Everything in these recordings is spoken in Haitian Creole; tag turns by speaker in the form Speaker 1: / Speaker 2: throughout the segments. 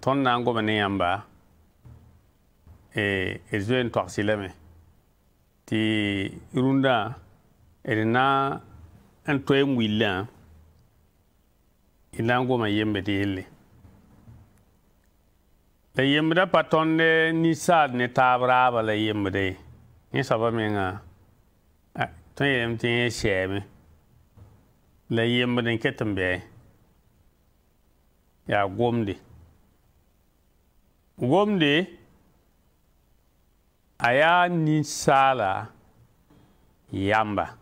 Speaker 1: ton na go ne yamba e e zuen to sileme ti runda e, e na an to e mwila i na go ma yembe di ele le yembe pa ton ne ni sa ne ta brava le yembe ni sa ba me nga a to ye mti e sheme le yembe den ketembe ya gomde gomde a yaa ninsaala yamba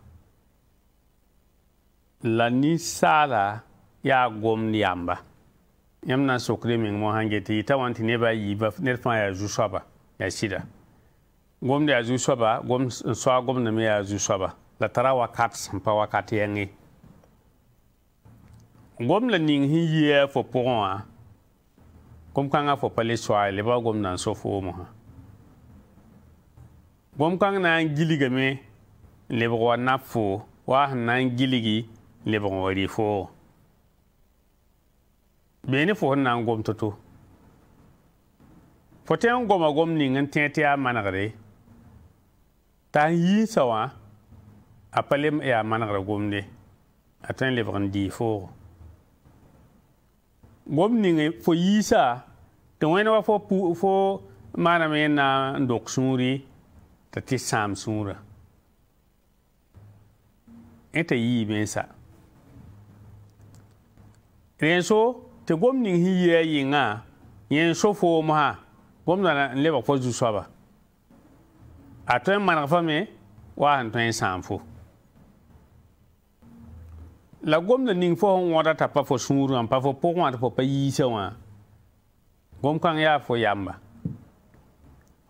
Speaker 1: la ninsaala yaa gomd yamba yãmb na n sokde meng mosã get yɩ t'a wa n tɩ nebã yiiba ned fãa yaa zu-soaba yaa sɩda gomd yaa zu-soaba n soa gomdame yaa zu-soaba la tara wakat sẽn pa wakat yɛngẽ gom la ning sẽn yɩ fo pʋgẽ wã Gwomkang an fo pale swaye, lebwa gwom nan so fwo mwen. Gwomkang nan gilig me, lebwa wana fwo, wahan nan giligi, lebwa wani fwo. Mweni fwo nan gwom toto. Fote an gwom a gwom ni ngan tente a managre, tan yi sawan apale e a managre gwom de, aten lebwa ndi fwo gwen. gob ninge fo yiisa tɩ wẽnegã fo fo maaname na n dʋk sũuri t'a tɩ sãam sũurã ẽ e t'a yii mensa rẽnso tɩ gom ning sẽn yɩa yɩngã yẽn so foomsã gomda n lebg fo zu-soaba a tõe n maneg waa sẽn tõe n fo la gom la ning fo wada t'a pa fo sũur am pa fo po wã ta fo yi se wa gom-kãng ya fo yamba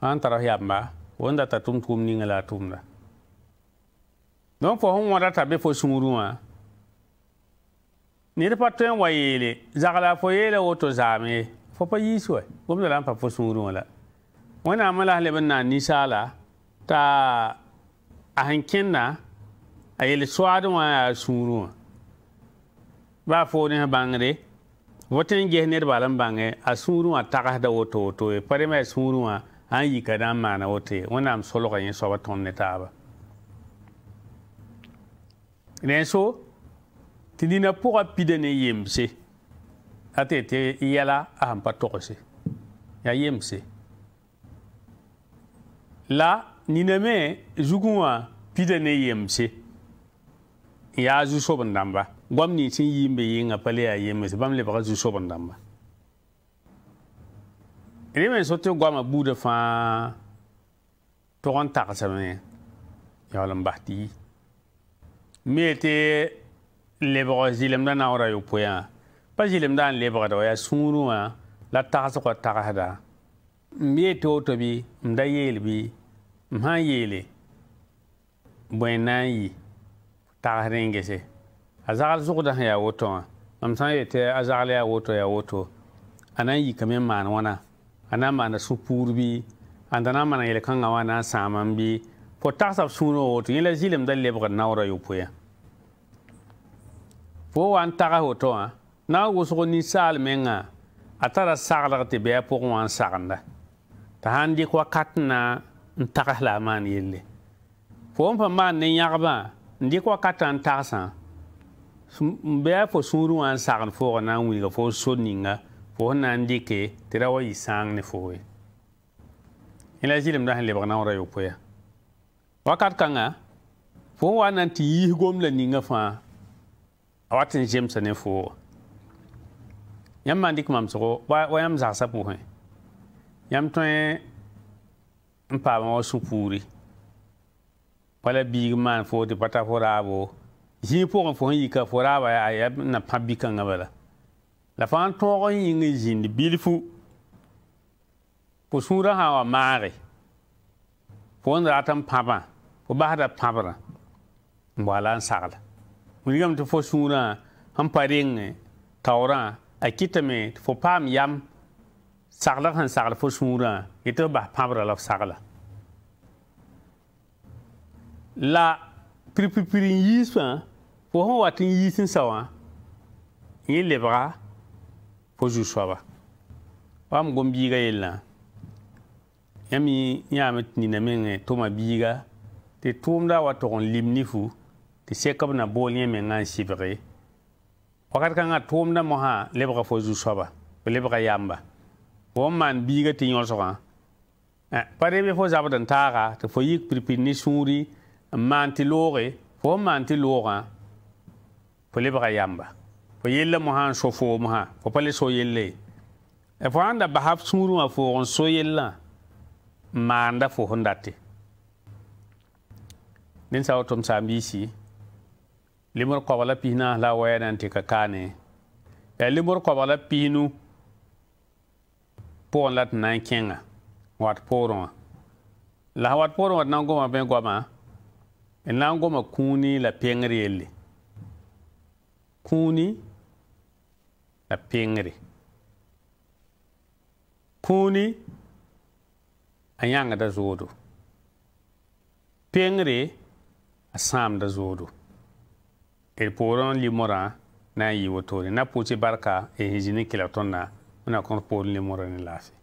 Speaker 1: an tara yamba fo da t'a tum tum ning la a da donc fo hon wada t'a be fo sũur wã ned pa tõe wa yele za zagla fo yele woto zaam ye fo pa yiis wɛ gomda la pa fo sũur wã la wẽnnaam amala le ban n na ni sala t'a a hankin na a yele soad wa a sũur wa ba fò rin an bang re, vò ten genet balan bang re, a sou rou an takah da wot wot wot we, pareman a sou rou an an yika dan man wot we, wè nan am solok a yon sobat ton neta wè. Ren so, te dina pou wap pide ne yem se, ate te yela an patok se, ya yem se. La, ni neme zougou an pide ne yem se, ya zousop nan wè, Gwam ni sin yi mbe yi nga pale a ye mbe se, bam lebra zi sop an damba. E di men sote gwam a bouda fan, toran tak sa men, yaw lan bahti. Me te, lebra zilem dan a oray ou pwe an, pa zilem dan lebra dwa, ya sunou an, la tak sa kwa tak a hada. Me te oto bi, mda yele bi, mha yele, mwen nan yi, tak a hada yi nge se, a zagl zʋgda sẽn yaa woto wã mam sã n yetɩ a zagl yaa woto yaa woto a na n yikame n maan wãna a na n maanda sũ-puur bɩ ãn da na n maan yel-kãngã wã na n sãam n bɩ fo tagsb sũurẽ woto yẽ la zɩlemda lebgd naoorã yopoyã fo wa n tags woto wã na n wʋsg ninsaal mengã a tara saglg tɩ bɩ a pʋgẽ wã n sagenda tɩ sã n dɩk wakat na n tags la a maan yelle fo n pa maan ne yãgbã n dɩk wakatã n tagsã Mbea fò soun roun an sarn fò wè nan wile fò soun ninga fò wè nan dike tè la wè yi sang nè fò wè. En la zile mdwa chen lebè nan wè rè yo pò ya. Wè kat kanga fò wè nan ti yi gòm lè ninga fò wè ten jem sè nè fò wè. Yaman dik man msè wè wè yaman zaksa pou wè. Yaman twen mpavan wè soupouri. Wè la big man fò wè di pata fò rà vò wè. zĩig pʋgẽ fo n yika fo raaba yaa ya na pã bi-kãngã bala la fãa n tõog n yĩng n zĩnd bilfu fo sũurã sã n wa maage fo n rat n pãbã fo basda pãbrã n boala n sagla wilgame tɩ fo sũurã n pa rengẽ taoorã a kɩtame tɩ fo paam yam saglg sẽn sagl fo sũurã yetɩ f bas pãbra la f sagla la piripipiri n yiis fãa Fwa mwen waten yi yi sin sawan, yi lebra fwo zyouswaba. Waman gom biyiga yel nan. Yami yi amet ni namen yi toman biyiga, te toum da wato kon lim nifu, te sekab nan bol yemen nan siveri. Wakad ka nga toum da mwahan lebra fwo zyouswaba, lebra yamba. Fwa mwen man biyiga te yon soran. Pa debe fwo zabot an taga, te fwa yik pripini souri, man te lore, fwa mwen man te lore an, fo lebga yamba fo yella mo han so fo ha fo pale so yelle e fo anda bahaf sumuru ma fo so yella ma anda fo hondate nin sa otom sa mbisi limor ko wala pihna la wayana anti ka kane e limor ko wala pihnu pon lat nan kenga wat poron la wat poron wat nan goma ben goma en nan goma kuni la pengri yelle kuuni a piŋri kuuni a yaŋda zuudu piŋri a saamda zuudu d e pooron limora na n yi wotoore na puusi barka e hijini kila tõnna wẽna kõr poorn limora ne laafɩ